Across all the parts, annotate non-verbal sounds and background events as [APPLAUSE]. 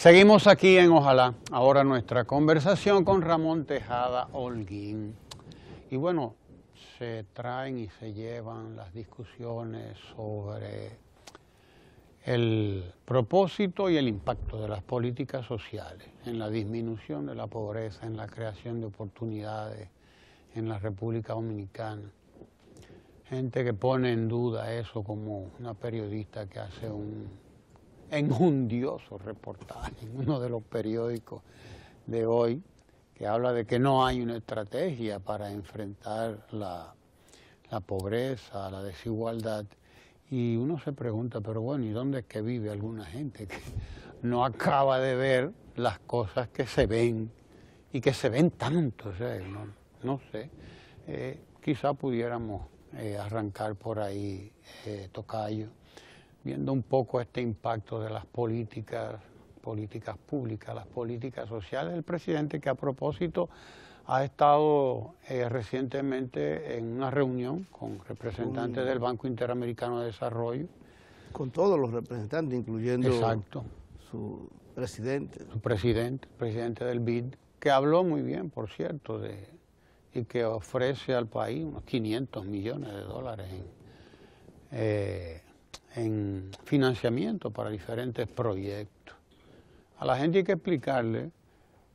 Seguimos aquí en Ojalá, ahora nuestra conversación con Ramón Tejada Holguín. Y bueno, se traen y se llevan las discusiones sobre el propósito y el impacto de las políticas sociales en la disminución de la pobreza, en la creación de oportunidades en la República Dominicana. Gente que pone en duda eso como una periodista que hace un en un dioso reportaje en uno de los periódicos de hoy que habla de que no hay una estrategia para enfrentar la, pobreza, la desigualdad. Y uno se pregunta, pero bueno, ¿y dónde es que vive alguna gente que no acaba de ver las cosas que se ven y que se ven tanto? O no, sé, eh, quizá pudiéramos eh, arrancar por ahí, eh, Tocayo viendo un poco este impacto de las políticas, políticas públicas, las políticas sociales el presidente, que a propósito ha estado eh, recientemente en una reunión con representantes del Banco Interamericano de Desarrollo. Con todos los representantes, incluyendo Exacto. su presidente. Su presidente, presidente del BID, que habló muy bien, por cierto, de, y que ofrece al país unos 500 millones de dólares en, eh, en financiamiento para diferentes proyectos. A la gente hay que explicarle,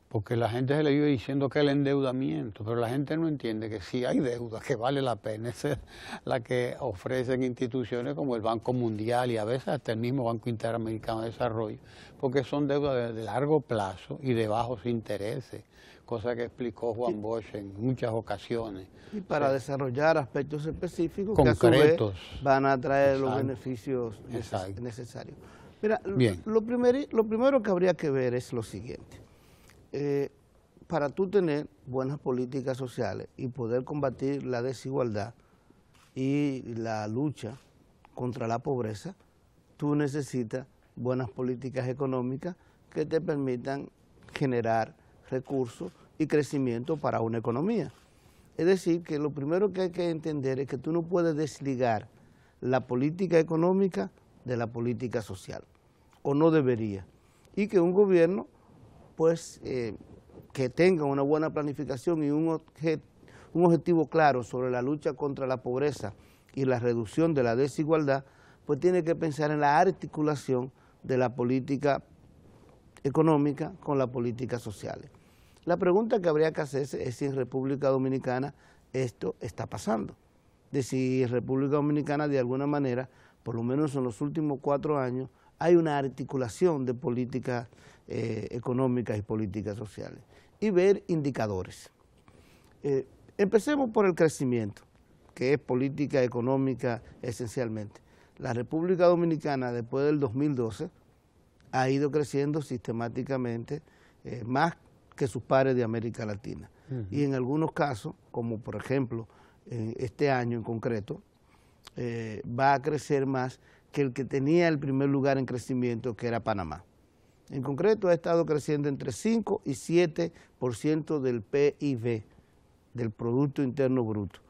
porque la gente se le vive diciendo que el endeudamiento, pero la gente no entiende que sí hay deuda, que vale la pena, [LAUGHS] la que ofrecen instituciones como el Banco Mundial y a veces hasta el mismo Banco Interamericano de Desarrollo, porque son deudas de largo plazo y de bajos intereses cosa que explicó Juan Bosch en muchas ocasiones. Y para eh, desarrollar aspectos específicos concretos, que van a traer los beneficios necesarios. Mira, Lo, lo primero que habría que ver es lo siguiente. Eh, para tú tener buenas políticas sociales y poder combatir la desigualdad y la lucha contra la pobreza, tú necesitas buenas políticas económicas que te permitan generar recursos y crecimiento para una economía. Es decir, que lo primero que hay que entender es que tú no puedes desligar la política económica de la política social, o no debería. Y que un gobierno, pues, eh, que tenga una buena planificación y un, un objetivo claro sobre la lucha contra la pobreza y la reducción de la desigualdad, pues tiene que pensar en la articulación de la política económica con las políticas social. La pregunta que habría que hacerse es si en República Dominicana esto está pasando. De si en República Dominicana de alguna manera, por lo menos en los últimos cuatro años, hay una articulación de políticas eh, económicas y políticas sociales. Y ver indicadores. Eh, empecemos por el crecimiento, que es política económica esencialmente. La República Dominicana después del 2012 ha ido creciendo sistemáticamente eh, más que sus pares de América Latina. Y en algunos casos, como por ejemplo este año en concreto, eh, va a crecer más que el que tenía el primer lugar en crecimiento, que era Panamá. En concreto, ha estado creciendo entre 5 y 7% del PIB, del Producto Interno Bruto.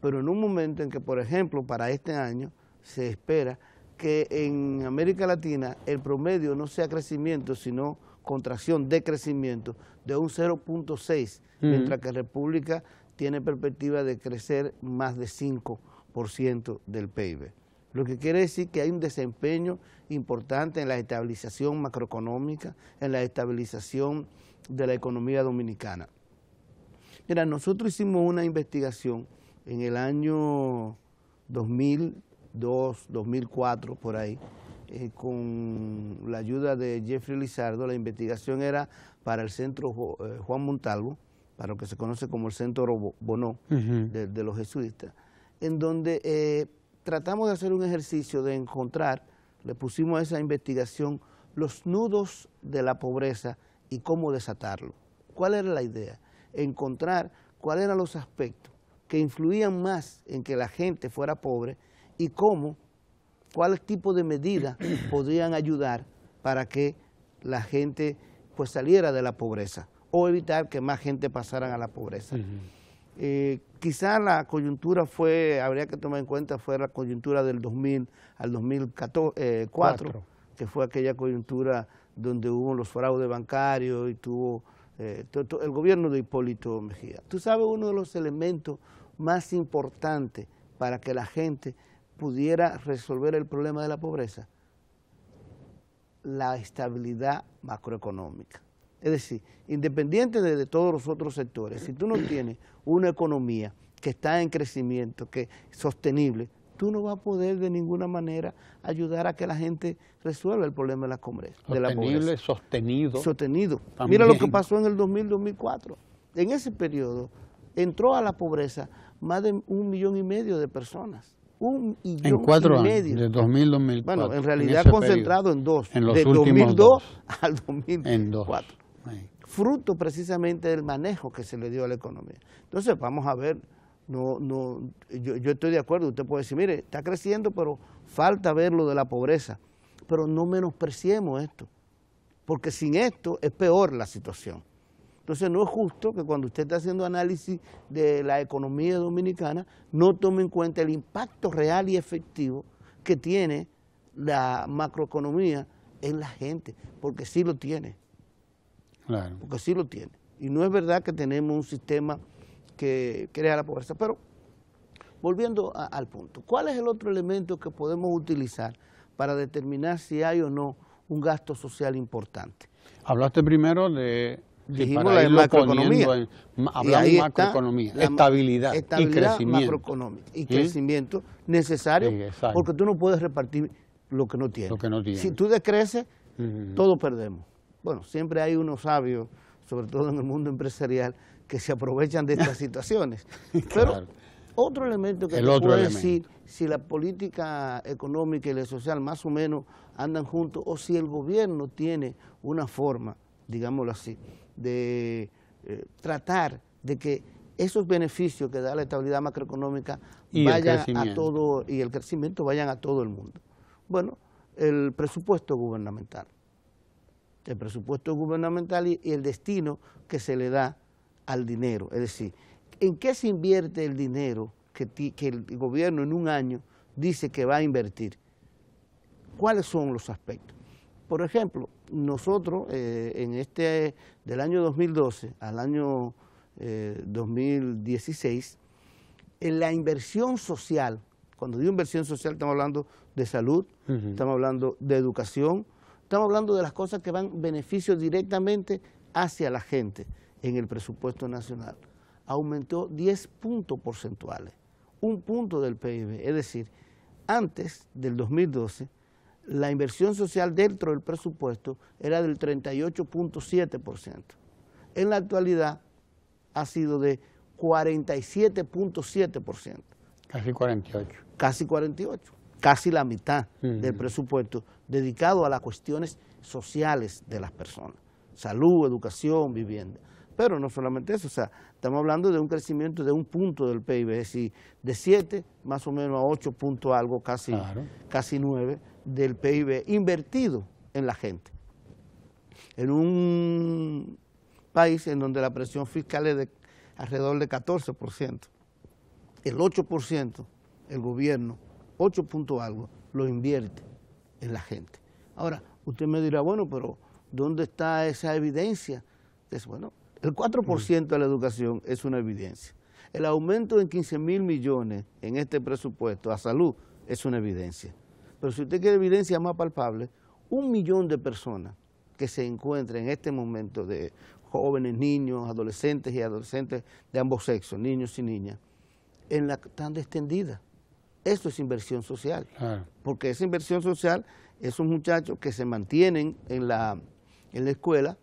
Pero en un momento en que, por ejemplo, para este año se espera que en América Latina el promedio no sea crecimiento, sino contracción de crecimiento de un 0.6, mientras que República tiene perspectiva de crecer más de 5% del PIB. Lo que quiere decir que hay un desempeño importante en la estabilización macroeconómica, en la estabilización de la economía dominicana. Mira, nosotros hicimos una investigación en el año 2002, 2004, por ahí, eh, con la ayuda de Jeffrey Lizardo, la investigación era para el centro eh, Juan Montalvo, para lo que se conoce como el centro Bono de, los jesuitas, en donde eh, tratamos de hacer un ejercicio de encontrar, le pusimos a esa investigación los nudos de la pobreza y cómo desatarlo. ¿Cuál era la idea? Encontrar cuáles eran los aspectos que influían más en que la gente fuera pobre y cómo cuál tipo de medidas podrían ayudar para que la gente pues, saliera de la pobreza o evitar que más gente pasara a la pobreza. Eh, quizá la coyuntura fue, habría que tomar en cuenta, fue la coyuntura del 2000 al 2004, eh, que fue aquella coyuntura donde hubo los fraudes bancarios y tuvo eh, el gobierno de Hipólito Mejía. Tú sabes, uno de los elementos más importantes para que la gente pudiera resolver el problema de la pobreza? La estabilidad macroeconómica. Es decir, independiente de, todos los otros sectores, si tú no tienes una economía que está en crecimiento, que es sostenible, tú no vas a poder de ninguna manera ayudar a que la gente resuelva el problema de la, pobreza. Sostenible, sostenido. Sostenido. Mira lo que pasó en el 2000-2004. En ese periodo entró a la pobreza más de un millón y medio de personas un en cuatro y medio. Años, de 2000 2004. Bueno, en realidad concentrado en dos, de 2002 al 2004. Fruto precisamente del manejo que se le dio a la economía. Entonces, vamos a ver, no, no, yo estoy de acuerdo, usted puede decir, mire, está creciendo, pero falta ver lo de la pobreza. Pero no menospreciemos esto, porque sin esto es peor la situación. Entonces no es justo que cuando usted está haciendo análisis de la economía dominicana no tome en cuenta el impacto real y efectivo que tiene la macroeconomía en la gente, porque sí lo tiene. Claro. Porque sí lo tiene. Y no es verdad que tenemos un sistema que crea la pobreza. Pero volviendo al punto, ¿cuál es el otro elemento que podemos utilizar para determinar si hay o no un gasto social importante? Hablaste primero de Dijimos la macroeconomía. de macroeconomía, estabilidad, y crecimiento. y crecimiento necesario, porque tú no puedes repartir lo que no tienes. Si tú decreces, todos perdemos. Bueno, siempre hay unos sabios, sobre todo en el mundo empresarial, que se aprovechan de estas [LAUGHS] situaciones. Pero otro elemento que el te puede decir si la política económica y la social más o menos andan juntos o si el gobierno tiene una forma, digámoslo así, de eh, tratar de que esos beneficios que da la estabilidad macroeconómica y vayan a todo y el crecimiento vayan a todo el mundo. Bueno, el presupuesto gubernamental, el presupuesto gubernamental y, el destino que se le da al dinero, es decir, ¿en qué se invierte el dinero que, que el gobierno en un año dice que va a invertir? ¿Cuáles son los aspectos? Por ejemplo, nosotros eh, en este del año 2012 al año 2016, eh, en la inversión social, cuando digo inversión social estamos hablando de salud, estamos hablando de educación, estamos hablando de las cosas que van beneficios directamente hacia la gente en el presupuesto nacional. Aumentó 10 puntos porcentuales, un punto del PIB, es decir, antes del 2012 la inversión social dentro del presupuesto era del 38.7%. En la actualidad ha sido de 47.7%. Casi 48. Casi 48, casi la mitad del presupuesto dedicado a las cuestiones sociales de las personas, salud, educación, vivienda. Pero no solamente eso, o sea, estamos hablando de un crecimiento de un punto del PIB, es decir, de 7 más o menos a 8 puntos algo, casi, casi 9 del PIB invertido en la gente. En un país en donde la presión fiscal es de alrededor de 14%, el 8%, el gobierno, 8 algo, lo invierte en la gente. Ahora, usted me dirá, bueno, pero ¿dónde está esa evidencia? es bueno, el 4% de la educación es una evidencia. El aumento en 15 mil millones en este presupuesto a salud es una evidencia. Pero si usted quiere evidencia más palpable, un millón de personas que se encuentran en este momento de jóvenes, niños, adolescentes y adolescentes de ambos sexos, niños y niñas, en la tan extendida. Esto es inversión social, porque esa inversión social, esos muchachos que se mantienen en la, en la escuela,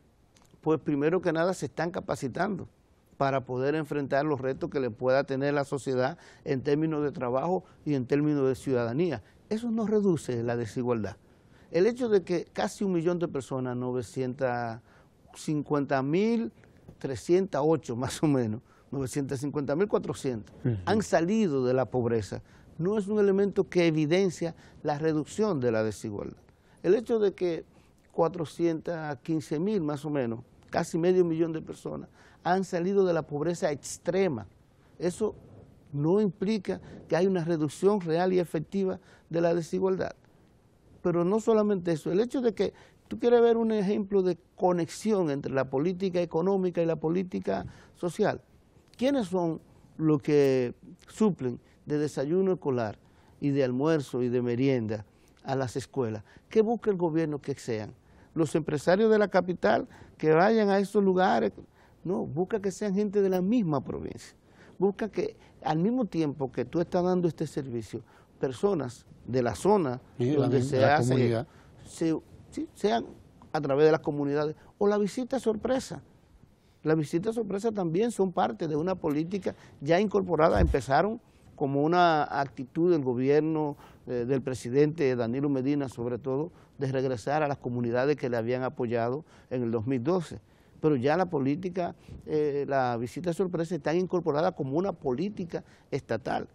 pues primero que nada se están capacitando para poder enfrentar los retos que le pueda tener la sociedad en términos de trabajo y en términos de ciudadanía eso no reduce la desigualdad. El hecho de que casi un millón de personas, 950.308 más o menos, 950.400, han salido de la pobreza, no es un elemento que evidencia la reducción de la desigualdad. El hecho de que 415.000 más o menos, casi medio millón de personas, han salido de la pobreza extrema. Eso no implica que hay una reducción real y efectiva de la desigualdad. Pero no solamente eso, el hecho de que tú quieres ver un ejemplo de conexión entre la política económica y la política social. ¿Quiénes son los que suplen de desayuno escolar y de almuerzo y de merienda a las escuelas? ¿Qué busca el gobierno que sean? Los empresarios de la capital que vayan a esos lugares, no, busca que sean gente de la misma provincia. Busca que al mismo tiempo que tú estás dando este servicio, personas de la zona donde se hace, sean a través de las comunidades, o la visita sorpresa. Las visitas sorpresa también son parte de una política ya incorporada, empezaron como una actitud del gobierno eh, del presidente Danilo Medina, sobre todo, de regresar a las comunidades que le habían apoyado en el 2012. Pero ya la política, eh, la visita sorpresa está incorporada como una política estatal.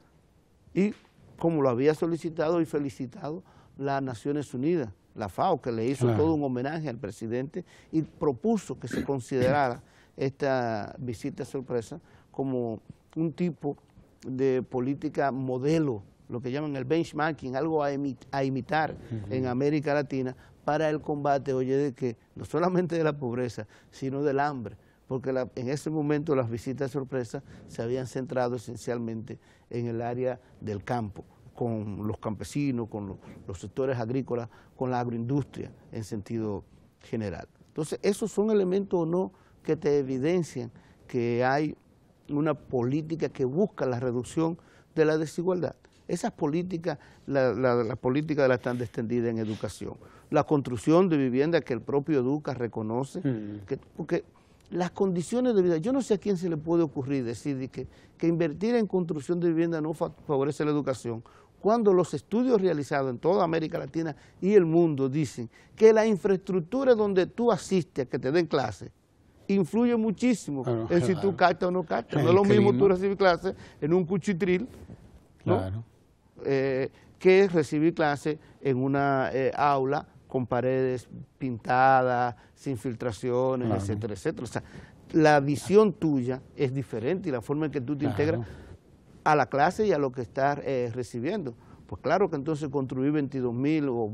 Y como lo había solicitado y felicitado las Naciones Unidas, la FAO, que le hizo todo un homenaje al presidente y propuso que se considerara esta visita sorpresa como un tipo de política modelo, lo que llaman el benchmarking, algo a, imitar en América Latina para el combate, oye, de que no solamente de la pobreza, sino del hambre, porque en ese momento las visitas sorpresa se habían centrado esencialmente en el área del campo, con los campesinos, con los, sectores agrícolas, con la agroindustria en sentido general. Entonces, esos son elementos o no que te evidencian que hay una política que busca la reducción de la desigualdad. Esas políticas, la, la, la política de la tan extendida en educación, la construcción de vivienda que el propio Educa reconoce, mm. que, porque las condiciones de vida. Yo no sé a quién se le puede ocurrir decir que, invertir en construcción de vivienda no favorece la educación, cuando los estudios realizados en toda América Latina y el mundo dicen que la infraestructura donde tú asistes, a que te den clase, influye muchísimo en si tú captas o no captas. No es lo mismo tú recibir clase en un cuchitril eh, que recibir clase en una eh, aula con paredes pintadas, sin filtraciones, etcétera, etcétera. O sea, la visión tuya es diferente y la forma en que tú te integras a la clase y a lo que estás eh, recibiendo. Pues claro que entonces construir 22 mil o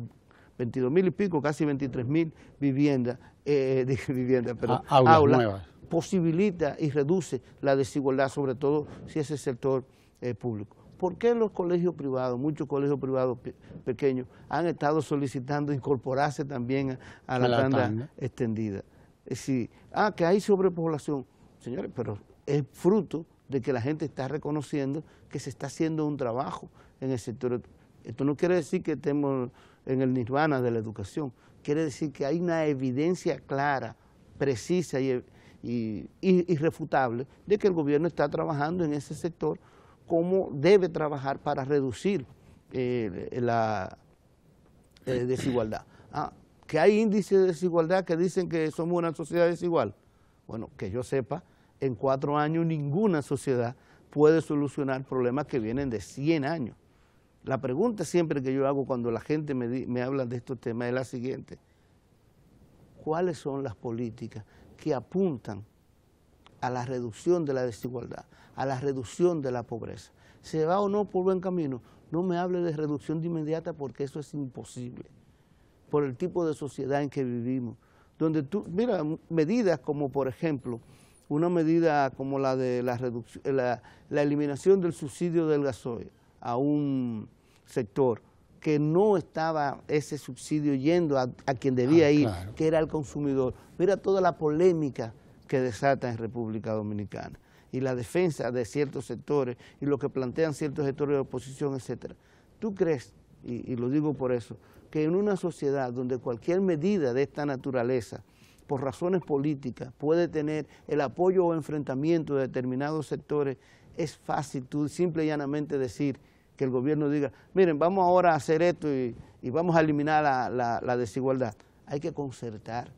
22 mil y pico, casi 23 mil viviendas, eh, [LAUGHS] viviendas, pero aulas, posibilita y reduce la desigualdad, sobre todo si es el sector eh, público. ¿Por qué los colegios privados, muchos colegios privados pequeños, han estado solicitando incorporarse también a, la, tanda, extendida? Es ah, que hay sobrepoblación. Señores, pero es fruto de que la gente está reconociendo que se está haciendo un trabajo en el sector. Esto no quiere decir que estemos en el nirvana de la educación, quiere decir que hay una evidencia clara, precisa y irrefutable de que el gobierno está trabajando en ese sector cómo debe trabajar para reducir eh, la eh, desigualdad. Ah, que hay índices de desigualdad que dicen que somos una sociedad desigual. Bueno, que yo sepa, en cuatro años ninguna sociedad puede solucionar problemas que vienen de 100 años. La pregunta siempre que yo hago cuando la gente me habla de estos temas es la siguiente. ¿Cuáles son las políticas que apuntan a la reducción de la desigualdad, a la reducción de la pobreza. ¿Se va o no por buen camino? No me hable de reducción de inmediata porque eso es imposible, por el tipo de sociedad en que vivimos. Donde tú, mira, medidas como por ejemplo, una medida como la de la, la, eliminación del subsidio del gasoil a un sector, que no estaba ese subsidio yendo a, quien debía ah, ir, que era el consumidor. Mira toda la polémica que desata en República Dominicana y la defensa de ciertos sectores y lo que plantean ciertos sectores de oposición, etcétera. ¿Tú crees, y, lo digo por eso, que en una sociedad donde cualquier medida de esta naturaleza, por razones políticas, puede tener el apoyo o enfrentamiento de determinados sectores, es fácil tú simple y llanamente decir que el gobierno diga, miren, vamos ahora a hacer esto y, vamos a eliminar la desigualdad. Hay que concertar,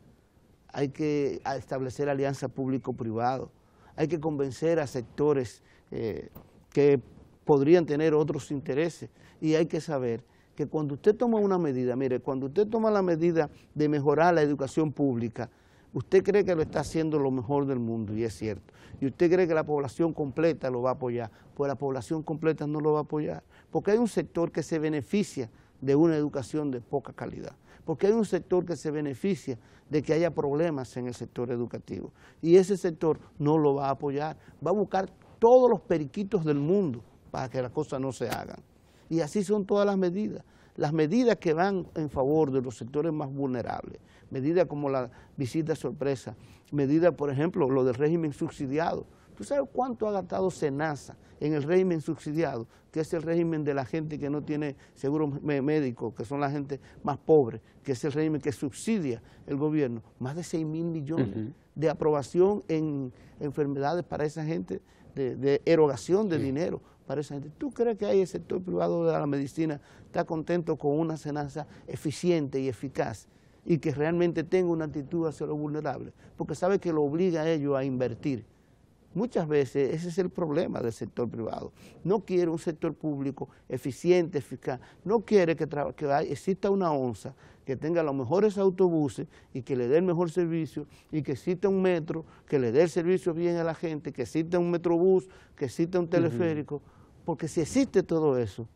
hay que establecer alianza público-privado, hay que convencer a sectores eh, que podrían tener otros intereses y hay que saber que cuando usted toma una medida, mire, cuando usted toma la medida de mejorar la educación pública, usted cree que lo está haciendo lo mejor del mundo, y es cierto, y usted cree que la población completa lo va a apoyar, pues la población completa no lo va a apoyar, porque hay un sector que se beneficia de una educación de poca calidad porque hay un sector que se beneficia de que haya problemas en el sector educativo y ese sector no lo va a apoyar, va a buscar todos los periquitos del mundo para que las cosas no se hagan. Y así son todas las medidas las medidas que van en favor de los sectores más vulnerables, medidas como la visita sorpresa, medidas, por ejemplo, lo del régimen subsidiado, ¿Tú sabes cuánto ha gastado SENASA en el régimen subsidiado, que es el régimen de la gente que no tiene seguro médico, que son la gente más pobre, que es el régimen que subsidia el gobierno? Más de 6 mil millones de aprobación en enfermedades para esa gente, de, erogación de dinero para esa gente. ¿Tú crees que hay el sector privado de la medicina está contento con una SENASA eficiente y eficaz? y que realmente tenga una actitud hacia los vulnerables, porque sabe que lo obliga a ellos a invertir Muchas veces ese es el problema del sector privado. No quiere un sector público eficiente, eficaz, no quiere que, que exista una onza que tenga los mejores autobuses y que le dé el mejor servicio y que exista un metro que le dé el servicio bien a la gente, que exista un metrobús, que exista un teleférico, porque si existe todo eso,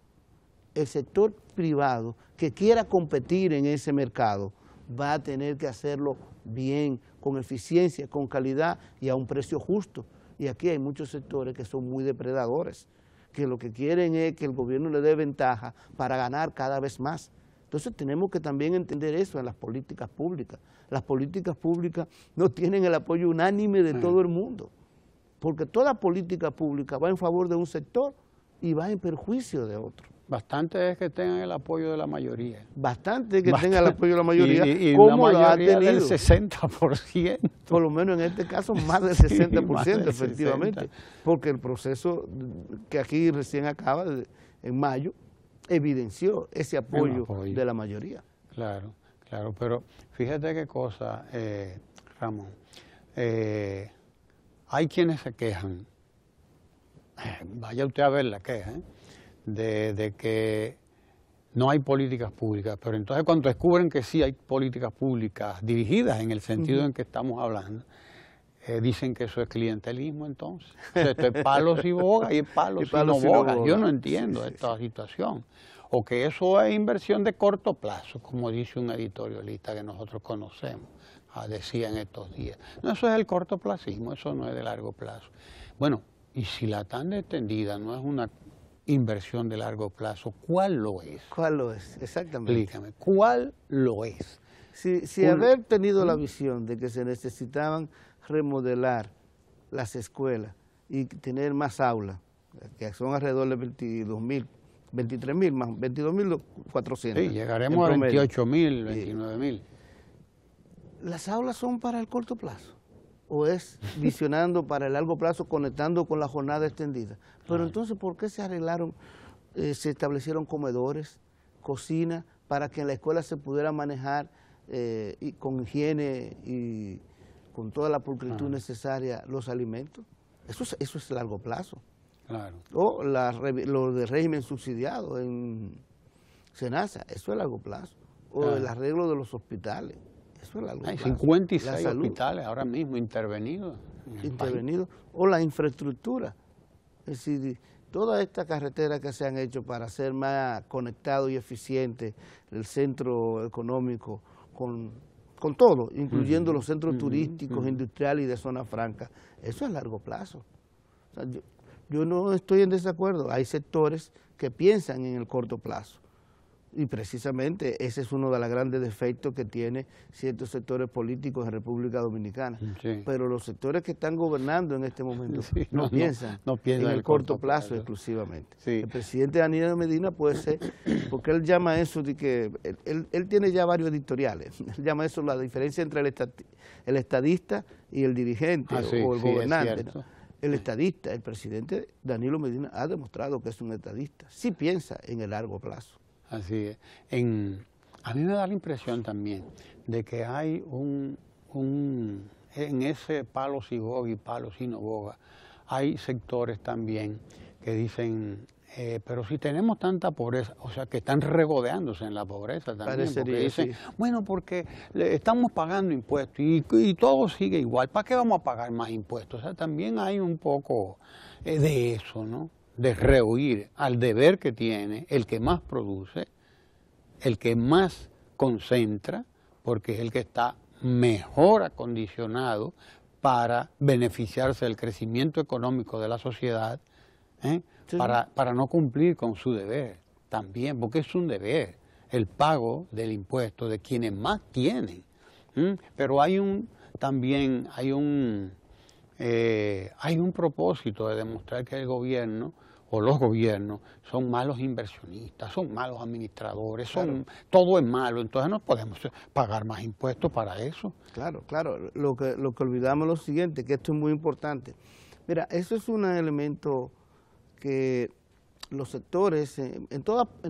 el sector privado que quiera competir en ese mercado va a tener que hacerlo bien, con eficiencia, con calidad y a un precio justo. Y aquí hay muchos sectores que son muy depredadores, que lo que quieren es que el gobierno le dé ventaja para ganar cada vez más. Entonces tenemos que también entender eso en las políticas públicas. Las políticas públicas no tienen el apoyo unánime de todo el mundo, porque toda política pública va en favor de un sector y va en perjuicio de otro. Bastante es que tengan el apoyo de la mayoría. Bastante es que tengan el apoyo de la [LAUGHS] mayoría. Y, como lo ha tenido? Del 60%. Por lo menos en este caso, [LAUGHS] más del 60%, efectivamente. Porque el proceso que aquí recién acaba, en mayo, evidenció ese apoyo, de la mayoría. Claro, claro. Pero fíjate qué cosa, eh, Ramón. Eh, hay quienes se quejan. Eh, vaya usted a ver la queja, ¿eh? de, que no hay políticas públicas, pero entonces cuando descubren que sí hay políticas públicas dirigidas en el sentido en que estamos hablando, eh, dicen que eso es clientelismo entonces. esto es palos y bogas y es palos [LAUGHS] y, no Yo no entiendo esta situación. O que eso es inversión de corto plazo, como dice un editorialista que nosotros conocemos, ah, decía en estos días. No, eso es el cortoplacismo, eso no es de largo plazo. Bueno, y si la tan extendida no es una inversión de largo plazo, ¿cuál lo es? ¿Cuál lo es? Exactamente. Explícame, ¿cuál lo es? Si, si haber tenido la visión de que se necesitaban remodelar las escuelas y tener más aulas, que son alrededor de 22 mil, 23 mil más, 22 mil 400. Sí, llegaremos a 28 mil, 29 mil. Las aulas son para el corto plazo o es visionando para el largo plazo, conectando con la jornada extendida. Pero entonces, ¿por qué se arreglaron, eh, se establecieron comedores, cocina, para que en la escuela se pudiera manejar eh, y con higiene y con toda la pulcritud necesaria los alimentos? Eso es, eso es largo plazo. O la, lo de régimen subsidiado en Senasa, eso es largo plazo. O el arreglo de los hospitales. Eso es Hay 56 hospitales ahora mm. mismo intervenidos. Intervenidos. O la infraestructura. Es decir, toda esta carretera que se han hecho para ser más conectado y eficiente el centro económico con, todo, incluyendo los centros turísticos, industriales y de zona franca, eso es a largo plazo. yo no estoy en desacuerdo. Hay sectores que piensan en el corto plazo y precisamente ese es uno de los grandes defectos que tiene ciertos sectores políticos en República Dominicana. Pero los sectores que están gobernando en este momento no, piensan en el, corto, plazo, exclusivamente. El presidente Danilo Medina puede ser, [CLEARS THROAT] porque él llama eso de que, él, tiene ya varios editoriales, [LAUGHS] él llama eso la diferencia entre el, estadista y el dirigente ah, o el gobernante el estadista, el presidente Danilo Medina ha demostrado que es un estadista, sí piensa en el largo plazo. Así es. En, a mí me da la impresión también de que hay un, un en ese palo si boga y palo si no boga, hay sectores también que dicen, eh, pero si tenemos tanta pobreza, o sea, que están regodeándose en la pobreza también, porque dicen, bueno, porque estamos pagando impuestos y, todo sigue igual, ¿para qué vamos a pagar más impuestos? O sea, también hay un poco eh, de eso, ¿no? de rehuir al deber que tiene el que más produce, el que más concentra, porque es el que está mejor acondicionado para beneficiarse del crecimiento económico de la sociedad, ¿eh? para, para no cumplir con su deber también, porque es un deber el pago del impuesto de quienes más tienen. Pero hay un, también hay un, eh, hay un propósito de demostrar que el gobierno o los gobiernos son malos inversionistas, son malos administradores, son todo es malo, entonces no podemos pagar más impuestos para eso. Claro, claro, lo que, lo que olvidamos es lo siguiente, que esto es muy importante. Mira, eso es un elemento que los sectores, eh, en, en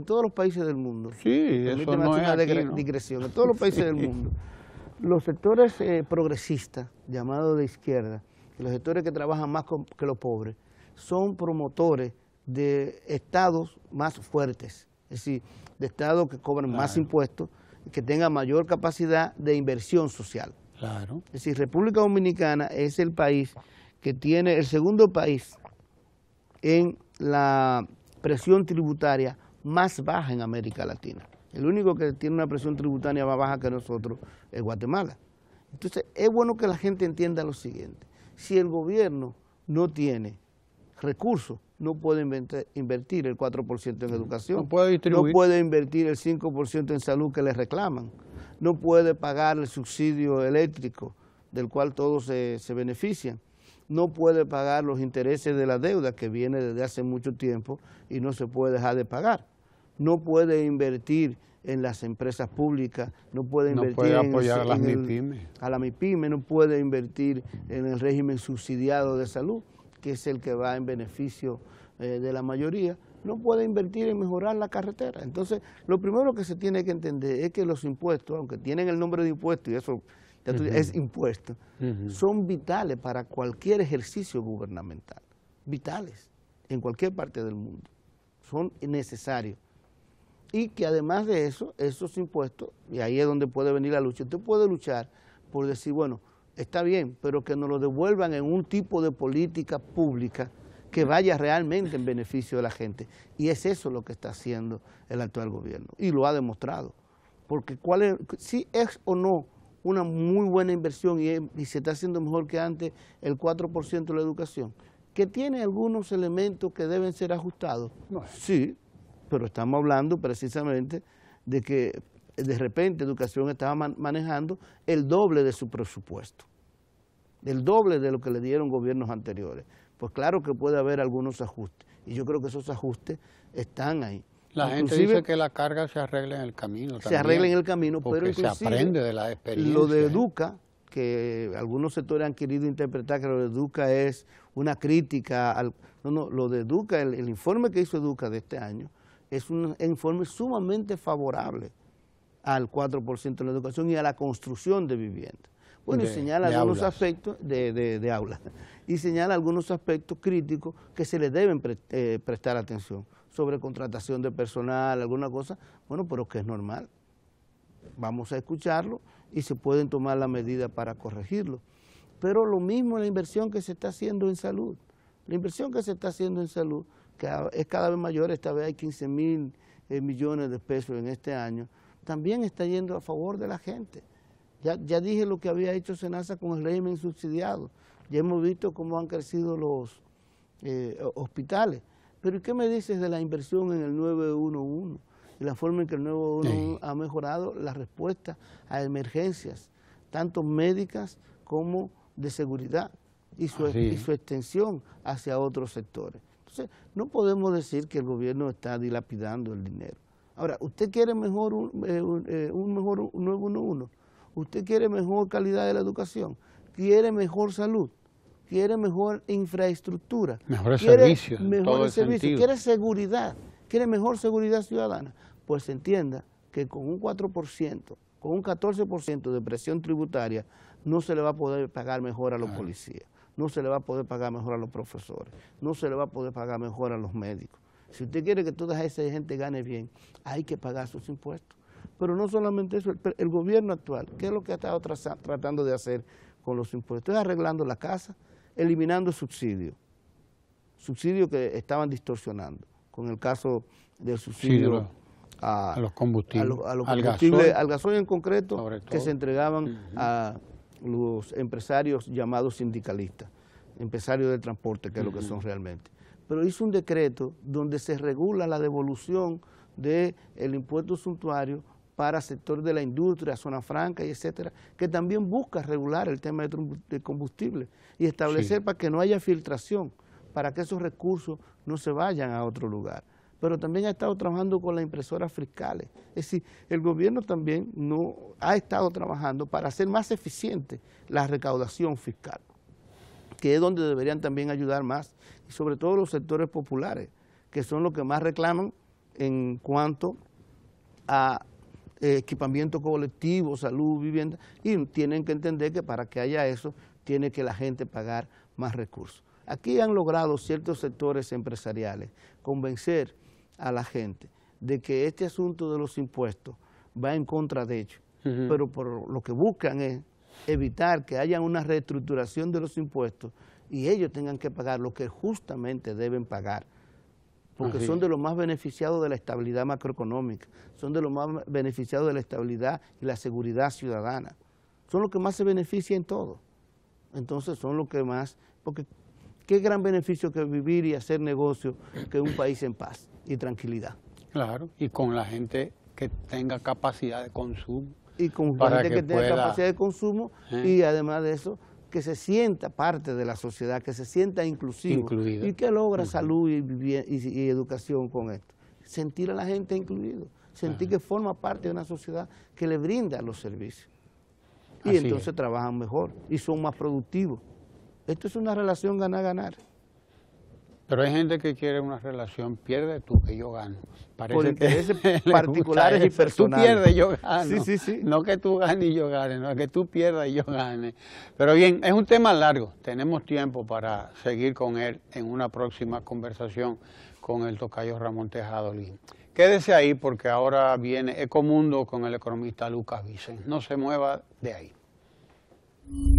todos los países del mundo, sí, en todos los países del [LAUGHS] mundo, los sectores eh, progresistas, llamados de izquierda, los sectores que trabajan más que los pobres, son promotores de estados más fuertes, es decir, de estados que cobran más impuestos y que tengan mayor capacidad de inversión social. Claro. Es decir, República Dominicana es el país que tiene el segundo país en la presión tributaria más baja en América Latina. El único que tiene una presión tributaria más baja que nosotros es Guatemala. Entonces, es bueno que la gente entienda lo siguiente. Si el gobierno no tiene recursos no puede invertir el 4% en educación, no puede, no puede invertir el 5% en salud que le reclaman, no puede pagar el subsidio eléctrico del cual todos se, benefician, no puede pagar los intereses de la deuda que viene desde hace mucho tiempo y no se puede dejar de pagar, no puede invertir en las empresas públicas, no puede invertir apoyar a, las a la MIPYME, no puede invertir en el régimen subsidiado de salud que es el que va en beneficio eh, de la mayoría, no puede invertir en mejorar la carretera. Entonces, lo primero que se tiene que entender es que los impuestos, aunque tienen el nombre de impuestos, y eso es impuesto, son vitales para cualquier ejercicio gubernamental, vitales, en cualquier parte del mundo, son necesarios. Y que además de eso, esos impuestos, y ahí es donde puede venir la lucha, usted puede luchar por decir, bueno, está bien, pero que nos lo devuelvan en un tipo de política pública que vaya realmente en beneficio de la gente. Y es eso lo que está haciendo el actual gobierno, y lo ha demostrado. Porque cuál si es o no una muy buena inversión y, se está haciendo mejor que antes el 4% de la educación, que tiene algunos elementos que deben ser ajustados. Sí, pero estamos hablando precisamente de que de repente Educación estaba manejando el doble de su presupuesto, el doble de lo que le dieron gobiernos anteriores. Pues claro que puede haber algunos ajustes, y yo creo que esos ajustes están ahí. La gente dice que la carga se arregla en el camino. se arregle en el camino, pero se aprende de la experiencia. Lo de Educa, que algunos sectores han querido interpretar que lo de Educa es una crítica. Al, no, no, lo de Educa, el, el informe que hizo Educa de este año, es un informe sumamente favorable al 4% de la educación y a la construcción de viviendas. Bueno, señala algunos aspectos de, de, aulas y señala algunos aspectos críticos que se le deben eh, prestar atención sobre contratación de personal, alguna cosa, bueno, pero que es normal. Vamos a escucharlo y se pueden tomar las medidas para corregirlo. Pero lo mismo la inversión que se está haciendo en salud. La inversión que se está haciendo en salud que es cada vez mayor, esta vez hay 15 mil eh, millones de pesos en este año, también está yendo a favor de la gente. Ya, dije lo que había hecho Senasa con el régimen subsidiado, ya hemos visto cómo han crecido los eh, hospitales. Pero ¿qué me dices de la inversión en el 911? Y la forma en que el 911 ha mejorado la respuesta a emergencias, tanto médicas como de seguridad, y su extensión hacia otros sectores. Entonces, no podemos decir que el gobierno está dilapidando el dinero. Ahora, usted quiere mejor un, eh, un, eh, mejor 911, usted quiere mejor calidad de la educación, quiere mejor salud, quiere mejor infraestructura, mejores quiere servicios, servicio? quiere seguridad, quiere mejor seguridad ciudadana. Pues entienda que con un 4%, con un 14% de presión tributaria, no se le va a poder pagar mejor a los policías, no se le va a poder pagar mejor a los profesores, no se le va a poder pagar mejor a los médicos si usted quiere que toda esa gente gane bien, hay que pagar sus impuestos. Pero no solamente eso, el, gobierno actual, ¿qué es lo que ha estado tratando de hacer con los impuestos? Es arreglando la casa, eliminando subsidios. Subsidios que estaban distorsionando, con el caso del subsidio a, los combustibles, al, gasoil, en concreto, que se entregaban a los empresarios llamados sindicalistas, empresarios de transporte, que es lo que son realmente pero hizo un decreto donde se regula la devolución del impuesto suntuario para sector de la industria, zona franca y etcétera, que también busca regular el tema de combustible y establecer para que no haya filtración, para que esos recursos no se vayan a otro lugar. Pero también ha estado trabajando con las impresoras fiscales. Es decir, el gobierno también no ha estado trabajando para hacer más eficiente la recaudación fiscal que es donde deberían también ayudar más, y sobre todo los sectores populares, que son los que más reclaman en cuanto a eh, equipamiento colectivo, salud, vivienda, y tienen que entender que para que haya eso, tiene que la gente pagar más recursos. Aquí han logrado ciertos sectores empresariales convencer a la gente de que este asunto de los impuestos va en contra de ellos, pero por lo que buscan es evitar que haya una reestructuración de los impuestos y ellos tengan que pagar lo que justamente deben pagar, porque son de los más beneficiados de la estabilidad macroeconómica, son de los más beneficiados de la estabilidad y la seguridad ciudadana, son los que más se benefician en todo. Entonces son los que más, porque qué gran beneficio que vivir y hacer negocio que un país en paz y tranquilidad. Claro, y con la gente que tenga capacidad de consumo y con gente que, tenga capacidad de consumo y además de eso que se sienta parte de la sociedad, que se sienta inclusivo y que logra salud y, y, educación con esto. Sentir a la gente incluido, sentir que forma parte de una sociedad que le brinda los servicios. Y entonces trabajan mejor y son más productivos. Esto es una relación ganar-ganar. Pero hay gente que quiere una relación, pierde tú que yo gano. Parece Por intereses [LAUGHS] particulares y personales. Tú pierdes, yo gano. No que tú ganes y yo gane, no que tú pierdas y yo gane. Pero bien, es un tema largo. Tenemos tiempo para seguir con él en una próxima conversación con el tocayo Ramón Tejado Quédese ahí porque ahora viene Ecomundo con el economista Lucas Vicente. No se mueva de ahí.